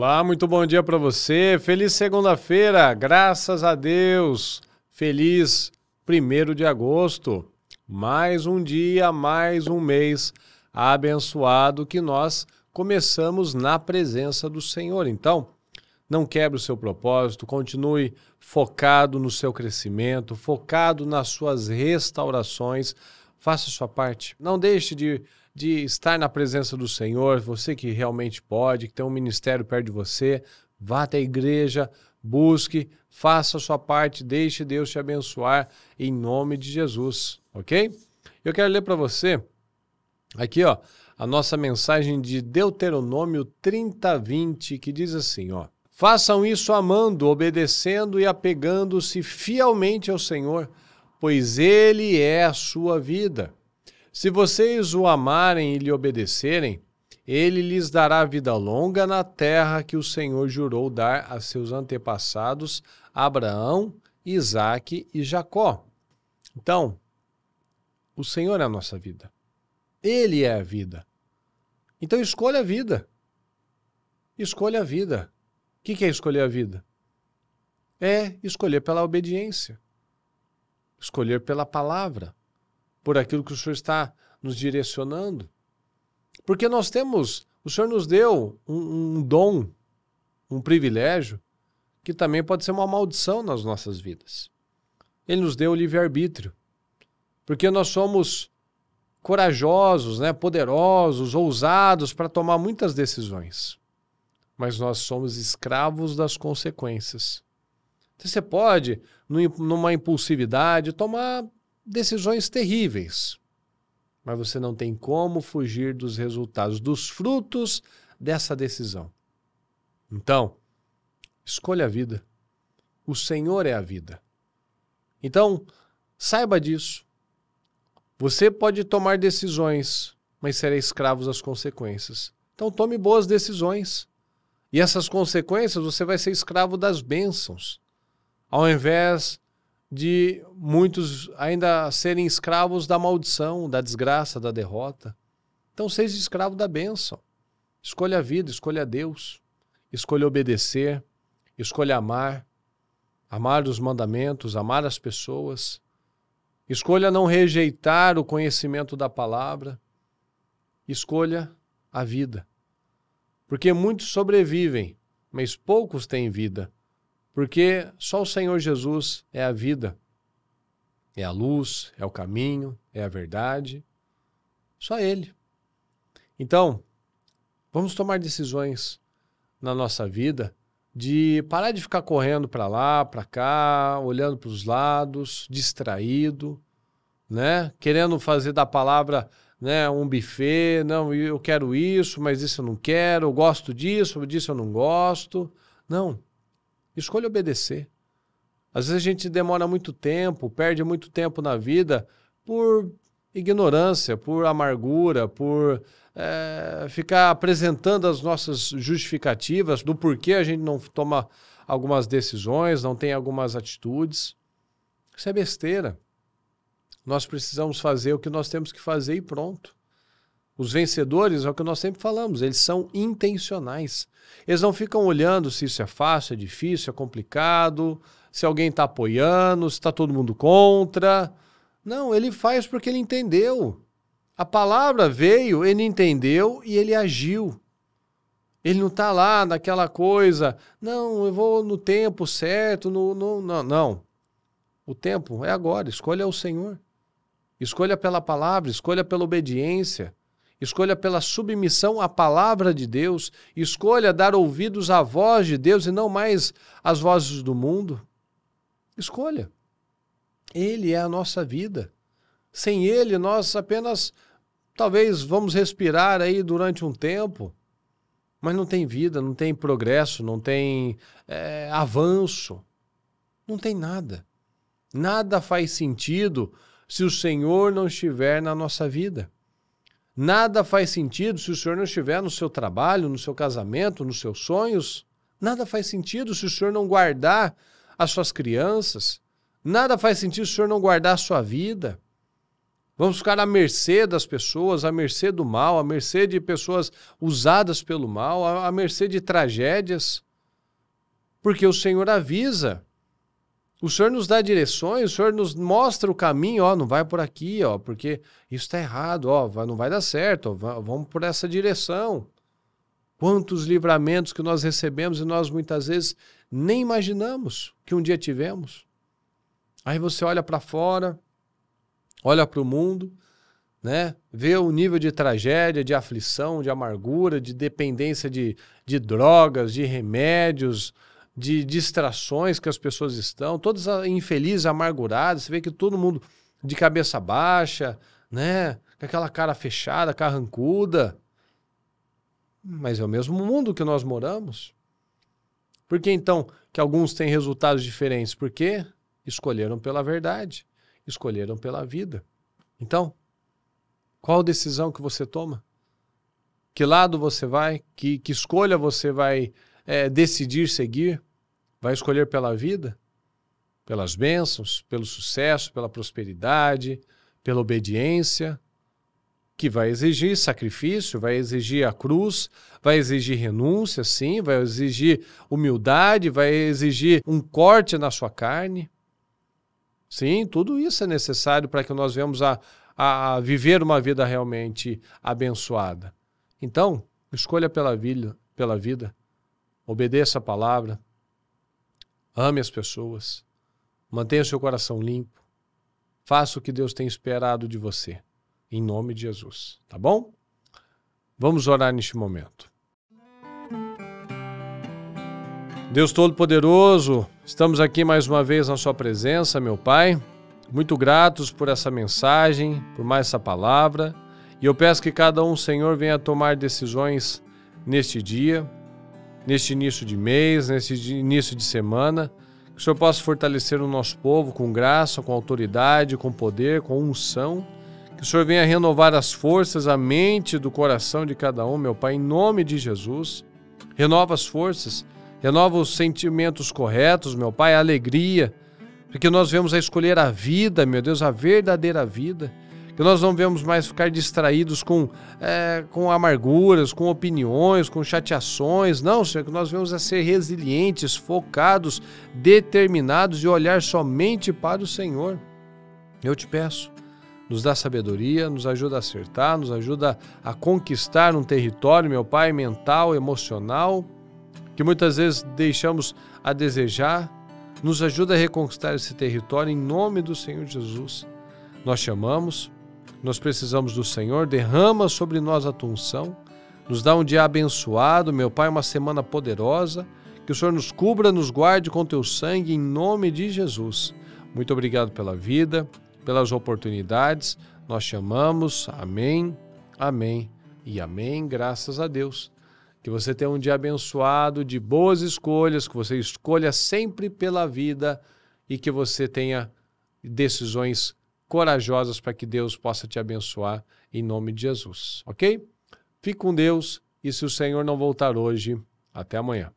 Olá, muito bom dia para você. Feliz segunda-feira, graças a Deus. Feliz 1 de agosto. Mais um dia, mais um mês abençoado que nós começamos na presença do Senhor. Então, não quebre o seu propósito, continue focado no seu crescimento, focado nas suas restaurações. Faça sua parte. Não deixe de de estar na presença do Senhor, você que realmente pode, que tem um ministério perto de você, vá até a igreja, busque, faça a sua parte, deixe Deus te abençoar em nome de Jesus, ok? Eu quero ler para você aqui, ó, a nossa mensagem de Deuteronômio 30:20, que diz assim, ó. Façam isso amando, obedecendo e apegando-se fielmente ao Senhor, pois Ele é a sua vida. Se vocês o amarem e lhe obedecerem, ele lhes dará vida longa na terra que o Senhor jurou dar a seus antepassados Abraão, Isaque e Jacó. Então, o Senhor é a nossa vida. Ele é a vida. Então escolha a vida. Escolha a vida. O que é escolher a vida? É escolher pela obediência, escolher pela palavra, por aquilo que o Senhor está nos direcionando. Porque nós temos, o Senhor nos deu um, um dom, um privilégio, que também pode ser uma maldição nas nossas vidas. Ele nos deu o livre-arbítrio, porque nós somos corajosos, né, poderosos, ousados para tomar muitas decisões. Mas nós somos escravos das consequências. Então, você pode, numa impulsividade, tomar decisões terríveis, mas você não tem como fugir dos resultados, dos frutos dessa decisão. Então, escolha a vida. O Senhor é a vida. Então, saiba disso. Você pode tomar decisões, mas será escravo das consequências. Então, tome boas decisões. E essas consequências, você vai ser escravo das bênçãos, ao invés de muitos ainda serem escravos da maldição, da desgraça, da derrota. Então seja escravo da bênção. Escolha a vida, escolha a Deus, escolha obedecer, escolha amar, amar os mandamentos, amar as pessoas. Escolha não rejeitar o conhecimento da palavra. Escolha a vida. Porque muitos sobrevivem, mas poucos têm vida. Porque só o Senhor Jesus é a vida, é a luz, é o caminho, é a verdade. Só Ele. Então, vamos tomar decisões na nossa vida de parar de ficar correndo para lá, para cá, olhando para os lados, distraído, né? Querendo fazer da palavra, né, um buffet, não, eu quero isso, mas isso eu não quero, eu gosto disso, disso eu não gosto. Não. Escolha obedecer. Às vezes a gente demora muito tempo, perde muito tempo na vida por ignorância, por amargura, por é, ficar apresentando as nossas justificativas do porquê a gente não toma algumas decisões, não tem algumas atitudes. Isso é besteira. Nós precisamos fazer o que nós temos que fazer e pronto. Os vencedores, é o que nós sempre falamos, eles são intencionais. Eles não ficam olhando se isso é fácil, é difícil, é complicado, se alguém está apoiando, se está todo mundo contra. Não, ele faz porque ele entendeu. A palavra veio, ele entendeu e ele agiu. Ele não está lá naquela coisa, não, eu vou no tempo certo, no, no, não, não. O tempo é agora, escolha o Senhor. Escolha pela palavra, escolha pela obediência escolha pela submissão à palavra de Deus, escolha dar ouvidos à voz de Deus e não mais às vozes do mundo. Escolha. Ele é a nossa vida. Sem ele, nós apenas talvez vamos respirar aí durante um tempo, mas não tem vida, não tem progresso, não tem é, avanço, não tem nada. Nada faz sentido se o Senhor não estiver na nossa vida. Nada faz sentido se o senhor não estiver no seu trabalho, no seu casamento, nos seus sonhos. Nada faz sentido se o senhor não guardar as suas crianças. Nada faz sentido se o senhor não guardar a sua vida. Vamos ficar à mercê das pessoas, à mercê do mal, à mercê de pessoas usadas pelo mal, à mercê de tragédias. Porque o Senhor avisa o Senhor nos dá direções, o Senhor nos mostra o caminho, ó, não vai por aqui, ó, porque isso está errado, ó, não vai dar certo, ó, vamos por essa direção. Quantos livramentos que nós recebemos e nós muitas vezes nem imaginamos que um dia tivemos. Aí você olha para fora, olha para o mundo, né? Vê o nível de tragédia, de aflição, de amargura, de dependência de, de drogas, de remédios, de distrações que as pessoas estão, todas infelizes, amarguradas. Você vê que todo mundo de cabeça baixa, né? Com aquela cara fechada, carrancuda. Mas é o mesmo mundo que nós moramos. Por que então que alguns têm resultados diferentes? Porque escolheram pela verdade, escolheram pela vida. Então, qual decisão que você toma? Que lado você vai? Que, que escolha você vai é, decidir seguir? Vai escolher pela vida? Pelas bênçãos, pelo sucesso, pela prosperidade, pela obediência, que vai exigir sacrifício, vai exigir a cruz, vai exigir renúncia, sim, vai exigir humildade, vai exigir um corte na sua carne. Sim, tudo isso é necessário para que nós venhamos a, a viver uma vida realmente abençoada. Então, escolha pela vida, pela vida obedeça a palavra, Ame as pessoas. Mantenha seu coração limpo. Faça o que Deus tem esperado de você. Em nome de Jesus. Tá bom? Vamos orar neste momento. Deus Todo-Poderoso, estamos aqui mais uma vez na Sua presença, meu Pai. Muito gratos por essa mensagem, por mais essa palavra. E eu peço que cada um, Senhor, venha tomar decisões neste dia, neste início de mês, nesse início de semana. Que o Senhor possa fortalecer o nosso povo com graça, com autoridade, com poder, com unção. Que o Senhor venha renovar as forças, a mente do coração de cada um, meu Pai, em nome de Jesus. Renova as forças, renova os sentimentos corretos, meu Pai, a alegria, porque nós vemos a escolher a vida, meu Deus, a verdadeira vida que nós não vemos mais ficar distraídos com, é, com amarguras, com opiniões, com chateações. Não, Senhor, que nós vemos a é ser resilientes, focados, determinados e olhar somente para o Senhor. Eu te peço, nos dá sabedoria, nos ajuda a acertar, nos ajuda a conquistar um território, meu Pai, mental, emocional, que muitas vezes deixamos a desejar. Nos ajuda a reconquistar esse território em nome do Senhor Jesus. Nós chamamos nós precisamos do Senhor, derrama sobre nós a tua unção, nos dá um dia abençoado, meu Pai, uma semana poderosa, que o Senhor nos cubra, nos guarde com teu sangue, em nome de Jesus. Muito obrigado pela vida, pelas oportunidades, nós chamamos, amém, amém e amém, graças a Deus. Que você tenha um dia abençoado, de boas escolhas, que você escolha sempre pela vida e que você tenha decisões corajosas para que Deus possa te abençoar em nome de Jesus, ok? Fique com Deus e se o Senhor não voltar hoje, até amanhã.